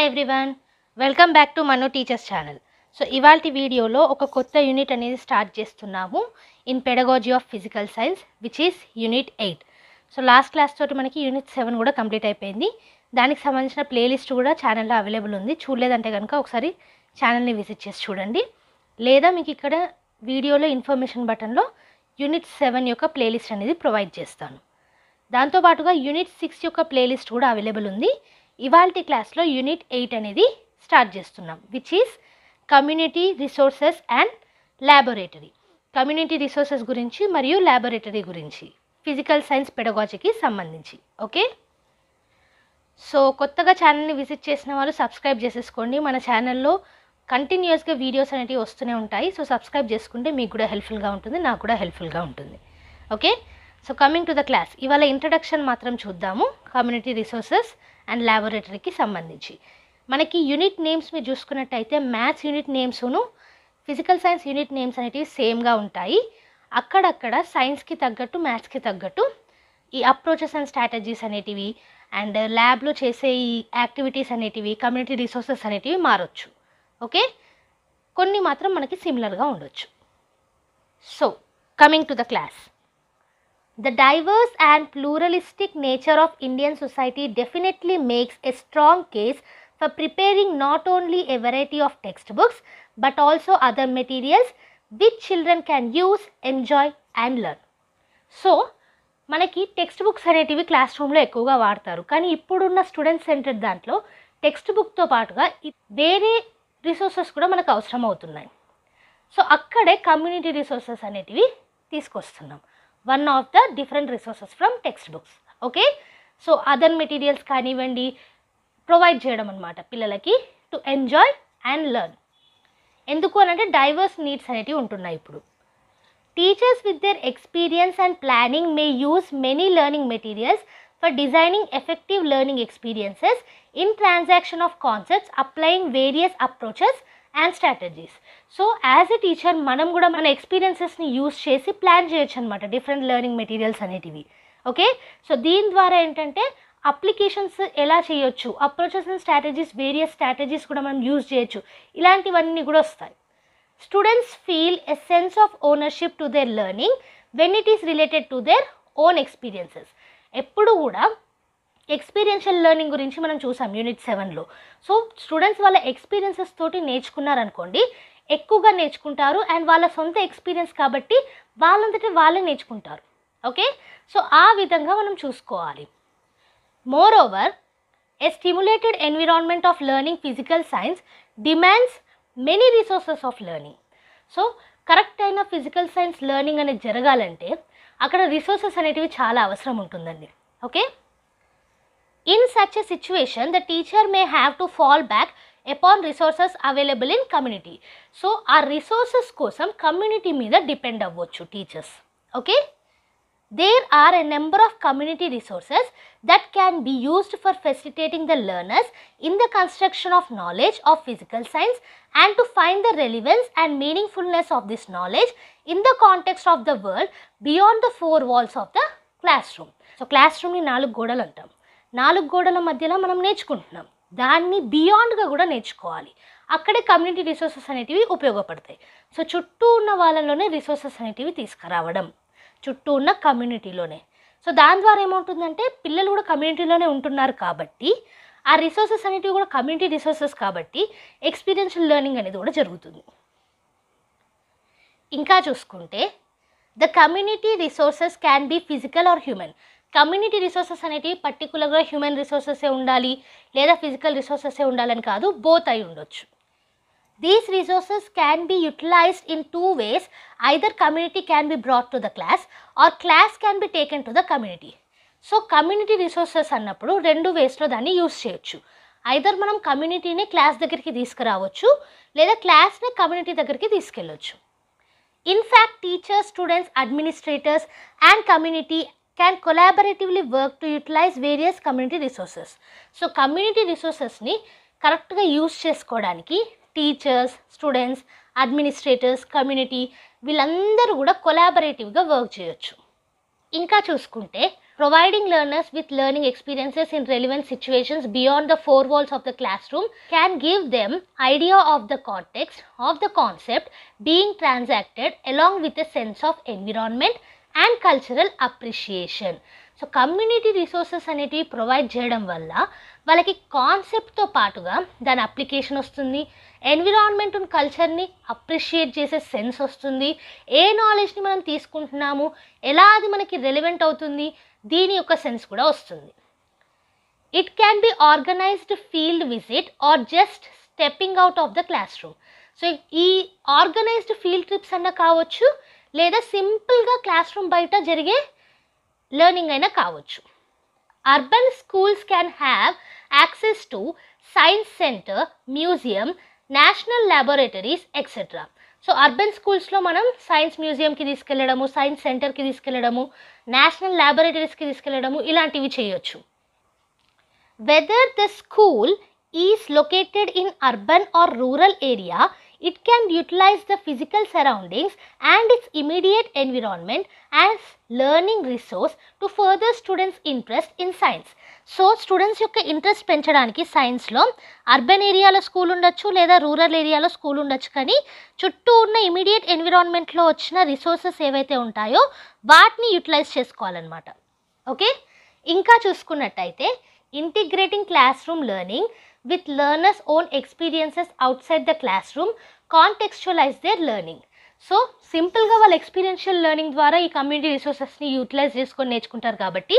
Hi everyone welcome back to Manu teachers channel so ఇవాళ వీడియోలో ఒక కొత్త యూనిట్ అనేది స్టార్ట్ చేస్తున్నాము in pedagogy of physical science which is unit eight so last class తోటి మనకి యూనిట్ సెవెన్ కూడా కంప్లీట్ అయిపోయింది దానికి సంబంధించిన ప్లేలిస్ట్ కూడా ఛానల్లో అవైలబుల్ ఉంది చూడలేదంటే కనుక ఒకసారి ఛానల్ని విజిట్ చేసి చూడండి లేదా మీకు ఇక్కడ వీడియోలో ఇన్ఫర్మేషన్ బటన్లో యూనిట్ సెవెన్ యొక్క ప్లేలిస్ట్ అనేది ప్రొవైడ్ చేస్తాను దాంతోపాటుగా యూనిట్ సిక్స్ యొక్క ప్లేలిస్ట్ కూడా అవైలబుల్ ఉంది ఇవాల్టి క్లాస్లో యూనిట్ ఎయిట్ అనేది స్టార్ట్ చేస్తున్నాం which is community resources and laboratory community resources గురించి మరియు ల్యాబొరేటరీ గురించి ఫిజికల్ సైన్స్ పెడగాజీకి సంబంధించి ఓకే సో కొత్తగా ఛానల్ని విజిట్ చేసిన వాళ్ళు సబ్స్క్రైబ్ చేసేసుకోండి మన ఛానల్లో కంటిన్యూస్గా వీడియోస్ అనేవి వస్తూనే ఉంటాయి సో సబ్స్క్రైబ్ చేసుకుంటే మీకు కూడా హెల్ప్ఫుల్గా ఉంటుంది నాకు కూడా హెల్ప్ఫుల్గా ఉంటుంది okay so coming to the class ఇవాళ ఇంట్రడక్షన్ మాత్రం చూద్దాము కమ్యూనిటీ రిసోర్సెస్ అండ్ ల్యాబొరేటరీకి సంబంధించి మనకి యూనిట్ నేమ్స్ మీరు చూసుకున్నట్టయితే మ్యాథ్స్ యూనిట్ నేమ్స్ను ఫిజికల్ సైన్స్ యూనిట్ నేమ్స్ అనేటివి సేమ్గా ఉంటాయి అక్కడక్కడ సైన్స్కి తగ్గట్టు మ్యాథ్స్కి తగ్గట్టు ఈ అప్రోచెస్ అండ్ స్ట్రాటజీస్ అనేటివి అండ్ ల్యాబ్లో చేసే ఈ యాక్టివిటీస్ అనేటివి కమ్యూనిటీ రిసోర్సెస్ అనేటివి మారొచ్చు ఓకే కొన్ని మాత్రం మనకి సిమిలర్గా ఉండొచ్చు so coming to the class The diverse and pluralistic nature of Indian society definitely makes a strong case for preparing not only a variety of textbooks but also other materials which children can use, enjoy and learn. So మనకి textbooks అనేటివి క్లాస్ రూమ్లో ఎక్కువగా వాడతారు కానీ ఇప్పుడున్న student centered దాంట్లో టెక్స్ట్ బుక్తో పాటుగా వేరే రిసోర్సెస్ కూడా మనకు అవసరం అవుతున్నాయి సో అక్కడే కమ్యూనిటీ రిసోర్సెస్ అనేటివి తీసుకొస్తున్నాం one of the different resources from textbooks okay so other materials కానివ్వండి ప్రొవైడ్ చేయడం అనమాట పిల్లలకి టు ఎంజాయ్ అండ్ లెర్న్ ఎందుకు అని అంటే డైవర్స్ నీడ్స్ అనేటివి ఉంటున్నాయి ఇప్పుడు teachers with their experience and planning may use many learning materials for designing effective learning experiences in transaction of concepts applying various approaches and strategies so as a teacher మనం కూడా మన ఎక్స్పీరియన్సెస్ని use చేసి plan చేయొచ్చు అనమాట different learning materials అనేటివి okay so దీని ద్వారా ఏంటంటే అప్లికేషన్స్ ఎలా చేయొచ్చు approaches and strategies various strategies కూడా మనం యూజ్ చేయొచ్చు ఇలాంటివన్నీ కూడా వస్తాయి students feel a sense of ownership to their learning when it is related to their own experiences ఎప్పుడు కూడా ఎక్స్పీరియన్షియల్ లెర్నింగ్ గురించి మనం చూసాం యూనిట్ సెవెన్లో సో స్టూడెంట్స్ వాళ్ళ ఎక్స్పీరియన్సెస్ తోటి నేర్చుకున్నారనుకోండి ఎక్కువగా నేర్చుకుంటారు అండ్ వాళ్ళ సొంత ఎక్స్పీరియన్స్ కాబట్టి వాళ్ళంతటి వాళ్ళే నేర్చుకుంటారు ఓకే సో ఆ విధంగా మనం చూసుకోవాలి moreover a stimulated environment of learning physical science demands many resources of learning so correct అయిన ఫిజికల్ సైన్స్ లెర్నింగ్ అనేది జరగాలంటే అక్కడ రిసోర్సెస్ అనేటివి చాలా అవసరం ఉంటుందండి okay In such a situation, the teacher may have to fall back upon resources available in community. So, our resources kosam community meeda depend on avochu teachers. Okay? There are a number of community resources that can be used for facilitating the learners in the construction of knowledge of physical science and to find the relevance and meaningfulness of this knowledge in the context of the world beyond the four walls of the classroom. So, classroom in 4 godal antam. నాలుగు గోడల మధ్యలో మనం నేర్చుకుంటున్నాం దాన్ని బియాండ్గా కూడా నేర్చుకోవాలి అక్కడే community resources అనేటివి ఉపయోగపడతాయి సో చుట్టూ ఉన్న వాళ్ళలోనే రిసోర్సెస్ అనేటివి తీసుకురావడం చుట్టూ ఉన్న కమ్యూనిటీలోనే సో దాని ద్వారా ఏమవుతుందంటే పిల్లలు కూడా కమ్యూనిటీలోనే ఉంటున్నారు కాబట్టి ఆ రిసోర్సెస్ అనేటివి కూడా కమ్యూనిటీ రిసోర్సెస్ కాబట్టి ఎక్స్పీరియన్షియల్ లెర్నింగ్ అనేది కూడా జరుగుతుంది ఇంకా చూసుకుంటే the community resources can be physical or human community resources అనేది పర్టికులర్గా హ్యూమన్ రిసోర్సెసే ఉండాలి లేదా ఫిజికల్ రిసోర్సెసే ఉండాలని కాదు బోత్ అయి ఉండొచ్చు these resources can be utilized in two ways either community can be brought to the class or class can be taken to the community so community resources అన్నప్పుడు రెండు వేస్లో దాన్ని యూస్ చేయొచ్చు ఐదర్ మనం కమ్యూనిటీని class దగ్గరికి తీసుకురావచ్చు లేదా క్లాస్ని కమ్యూనిటీ దగ్గరికి తీసుకెళ్ళొచ్చు in fact teachers students administrators and community can కొలాబరేటివ్లీ work to utilize various community resources so community రిసోర్సెస్ని కరెక్ట్గా యూజ్ చేసుకోవడానికి టీచర్స్ స్టూడెంట్స్ అడ్మినిస్ట్రేటర్స్ కమ్యూనిటీ వీళ్ళందరూ కూడా కొలాబరేటివ్గా వర్క్ చేయొచ్చు ఇంకా చూసుకుంటే providing learners with learning experiences in relevant situations beyond the four walls of the classroom can give them idea of the context of the concept being transacted along with the sense of environment and cultural appreciation so community resources అనేటివి provide చేయడం వల్ల వాళ్ళకి కాన్సెప్ట్తో పాటుగా దాని application వస్తుంది environment and కల్చర్ని appreciate చేసే సెన్స్ వస్తుంది ఏ నాలెడ్జ్ని మనం తీసుకుంటున్నాము ఎలా అది మనకి రెలివెంట్ అవుతుంది దీని యొక్క సెన్స్ కూడా వస్తుంది it can be organized field visit or just stepping out of the classroom so ఈ ఆర్గనైజ్డ్ ఫీల్డ్ ట్రిప్స్ అన్న కావచ్చు లేదా సింపుల్గా క్లాస్ రూమ్ బయట జరిగే లెర్నింగ్ అయినా కావచ్చు urban schools can have access to science center museum national laboratories etcetera so urban స్కూల్స్లో మనం సైన్స్ మ్యూజియంకి తీసుకెళ్ళడము సైన్స్ సెంటర్కి తీసుకెళ్ళడము నేషనల్ ల్యాబొరేటరీస్కి తీసుకెళ్ళడము ఇలాంటివి చేయొచ్చు whether the school is located in urban or rural area It can utilize the physical surroundings and its immediate environment as learning resource to further students interest in science so students యొక్క interest పెంచడానికి సైన్స్లో urban ఏరియాలో school ఉండొచ్చు లేదా rural ఏరియాలో school ఉండొచ్చు కానీ చుట్టూ ఉన్న ఇమీడియట్ ఎన్విరాన్మెంట్లో వచ్చిన రిసోర్సెస్ ఏవైతే ఉంటాయో వాటిని యూటిలైజ్ చేసుకోవాలన్నమాట ఓకే ఇంకా చూసుకున్నట్టయితే integrating class learning with learners own experiences outside the classroom contextualize their learning so సింపుల్గా వాళ్ళ ఎక్స్పీరియన్షియల్ లెర్నింగ్ ద్వారా ఈ కమ్యూనిటీ రిసోర్సెస్ని యూటిలైజ్ చేసుకొని నేర్చుకుంటారు కాబట్టి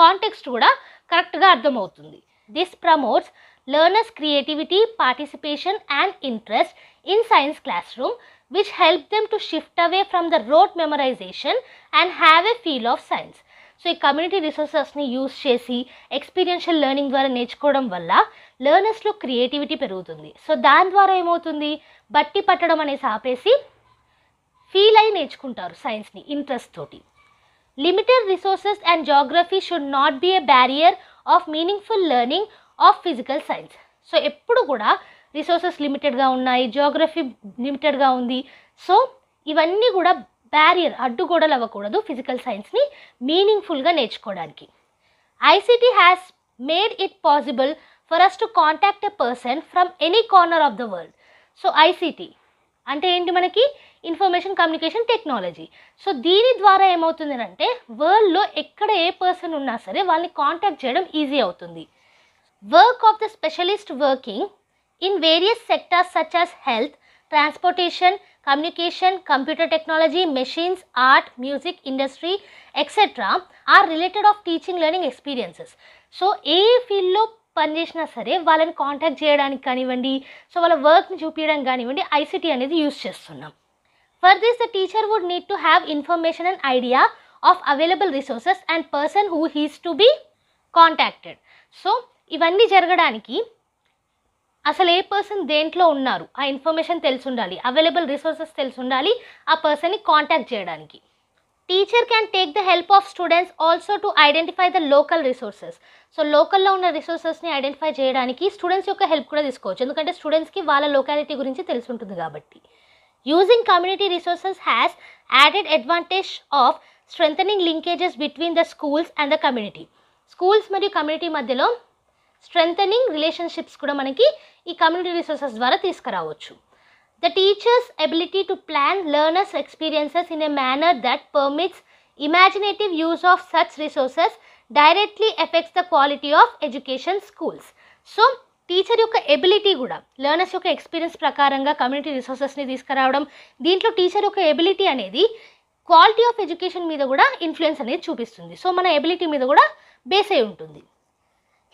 కాంటెక్స్ట్ కూడా కరెక్ట్గా అర్థమవుతుంది this promotes learners creativity participation and interest in science classroom which help them to shift away from the rote memorization and have a feel of science so ఈ కమ్యూనిటీ రిసోర్సెస్ని యూస్ చేసి ఎక్స్పీరియన్షియల్ లెర్నింగ్ ద్వారా నేర్చుకోవడం వల్ల లెర్నర్స్లో creativity పెరుగుతుంది so దాని ద్వారా ఏమవుతుంది బట్టి పట్టడం అనేసి ఆపేసి ఫీల్ అయి నేర్చుకుంటారు సైన్స్ని ఇంట్రెస్ట్ తోటి limited resources and geography should not be a barrier of meaningful learning of physical science so ఎప్పుడు కూడా రిసోర్సెస్ లిమిటెడ్గా ఉన్నాయి జోగ్రఫీ లిమిటెడ్గా ఉంది సో ఇవన్నీ కూడా బ్యారియర్ అడ్డుగోడలు అవ్వకూడదు ఫిజికల్ సైన్స్ని మీనింగ్ఫుల్గా నేర్చుకోవడానికి ICT has made it possible for us to contact a person from any corner of the world so ICT అంటే ఏంటి మనకి ఇన్ఫర్మేషన్ కమ్యూనికేషన్ టెక్నాలజీ సో దీని ద్వారా ఏమవుతుంది అంటే వరల్డ్లో ఎక్కడ ఏ పర్సన్ ఉన్నా సరే వాళ్ళని కాంటాక్ట్ చేయడం ఈజీ అవుతుంది work of the specialist working in various sectors such as health transportation communication, computer technology, machines, art, music, industry, etc. are related of teaching learning experiences. So ఏ ఫీల్డ్లో పనిచేసినా సరే వాళ్ళని కాంటాక్ట్ చేయడానికి కానివ్వండి సో వాళ్ళ వర్క్ని చూపించడానికి కానివ్వండి ఐసీటీ అనేది యూస్ చేస్తున్నాం for this the teacher would need to have information and idea of available resources and person who has to be contacted so ఇవన్నీ జరగడానికి అసలు ఏ పర్సన్ దేంట్లో ఉన్నారు ఆ ఇన్ఫర్మేషన్ తెలిసి ఉండాలి అవైలబుల్ రిసోర్సెస్ తెలిసి ఉండాలి ఆ పర్సన్ని కాంటాక్ట్ చేయడానికి teacher can take the help of students also to identify the local resources so లోకల్లో ఉన్న రిసోర్సెస్ని ఐడెంటిఫై చేయడానికి స్టూడెంట్స్ యొక్క హెల్ప్ కూడా తీసుకోవచ్చు ఎందుకంటే స్టూడెంట్స్కి వాళ్ళ లోకాలిటీ గురించి తెలిసి ఉంటుంది కాబట్టి using community resources has added advantage of strengthening linkages between the schools and the community schools మరియు కమ్యూనిటీ మధ్యలో స్ట్రెంథనింగ్ రిలేషన్షిప్స్ కూడా మనకి ఈ కమ్యూనిటీ రిసోర్సెస్ ద్వారా తీసుకురావచ్చు the teacher's ability to plan learners' experiences in a manner that permits imaginative use of such resources directly affects the quality of education schools so teacher యొక్క ability కూడా learners యొక్క experience ప్రకారంగా community రిసోర్సెస్ని తీసుకురావడం దీంట్లో teacher యొక్క ability అనేది quality of education మీద కూడా ఇన్ఫ్లుయెన్స్ అనేది చూపిస్తుంది సో మన ఎబిలిటీ మీద కూడా బేస్ అయి ఉంటుంది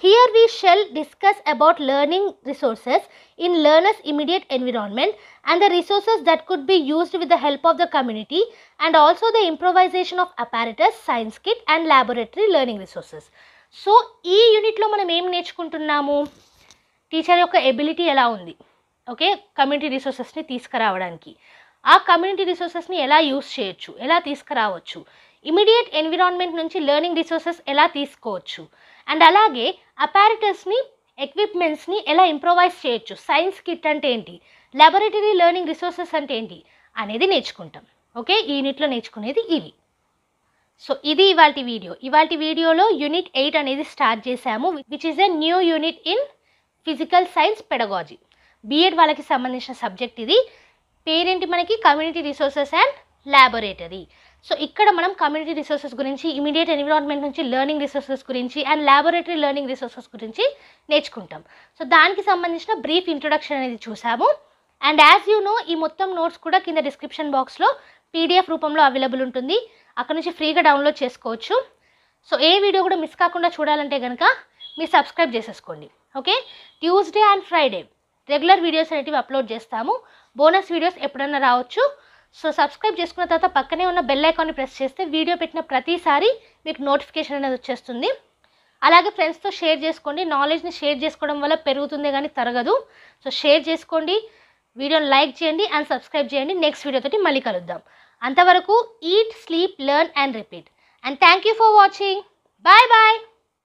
Here we shall discuss about learning resources in learner's immediate environment and the resources that could be used with the help of the community and also the improvisation of apparatus, science kit and laboratory learning resources. So ఈ యూనిట్లో మనం ఏం నేర్చుకుంటున్నాము teacher యొక్క ability ఎలా ఉంది okay community రిసోర్సెస్ని తీసుకురావడానికి ఆ community రిసోర్సెస్ని ఎలా యూస్ చేయొచ్చు ఎలా తీసుకురావచ్చు ఇమీడియట్ ఎన్విరాన్మెంట్ నుంచి లెర్నింగ్ రిసోర్సెస్ ఎలా తీసుకోవచ్చు అండ్ అలాగే అపారిటస్ని ఎక్విప్మెంట్స్ని ఎలా ఇంప్రొవైజ్ చేయొచ్చు సైన్స్ కిట్ అంటే ఏంటి ల్యాబొరేటరీ లెర్నింగ్ రిసోర్సెస్ అంటే ఏంటి అనేది నేర్చుకుంటాం ఓకే ఈ యూనిట్లో నేర్చుకునేది ఇవి సో ఇది ఇవాళ వీడియో ఇవాళ వీడియోలో యూనిట్ ఎయిట్ అనేది స్టార్ట్ చేశాము which is a new unit in physical science pedagogy BEd వాళ్ళకి సంబంధించిన సబ్జెక్ట్ ఇది పేరేంటి మనకి community resources and laboratory so ఇక్కడ మనం కమ్యూనిటీ రిసోర్సెస్ గురించి ఇమీడియట్ ఎన్విరాన్మెంట్ నుంచి లెర్నింగ్ రిసోర్సెస్ గురించి అండ్ ల్యాబొరేటరీ లెర్నింగ్ రిసోర్సెస్ గురించి నేర్చుకుంటాం సో దానికి సంబంధించిన బ్రీఫ్ ఇంట్రొడక్షన్ అనేది చూసాము అండ్ యాజ్ యూ నో ఈ మొత్తం నోట్స్ కూడా కింద డిస్క్రిప్షన్ బాక్స్లో పీడిఎఫ్ రూపంలో అవైలబుల్ ఉంటుంది అక్కడ నుంచి ఫ్రీగా డౌన్లోడ్ చేసుకోవచ్చు సో ఏ వీడియో కూడా మిస్ కాకుండా చూడాలంటే కనుక మీరు సబ్స్క్రైబ్ చేసేసుకోండి okay Tuesday and Friday regular videos అనేటివి అప్లోడ్ చేస్తాము బోనస్ వీడియోస్ ఎప్పుడన్నా రావచ్చు సో సబ్స్క్రైబ్ చేసుకున్న తర్వాత పక్కనే ఉన్న బెల్ ఐకాన్ని ప్రెస్ చేస్తే వీడియో పెట్టిన ప్రతిసారి మీకు నోటిఫికేషన్ అనేది వచ్చేస్తుంది అలాగే ఫ్రెండ్స్తో షేర్ చేసుకోండి నాలెడ్జ్ని షేర్ చేసుకోవడం వల్ల పెరుగుతుంది కానీ తరగదు సో షేర్ చేసుకోండి వీడియోని లైక్ చేయండి అండ్ సబ్స్క్రైబ్ చేయండి నెక్స్ట్ వీడియోతోటి మళ్ళీ కలుద్దాం అంతవరకు eat sleep learn and repeat and thank you for watching bye bye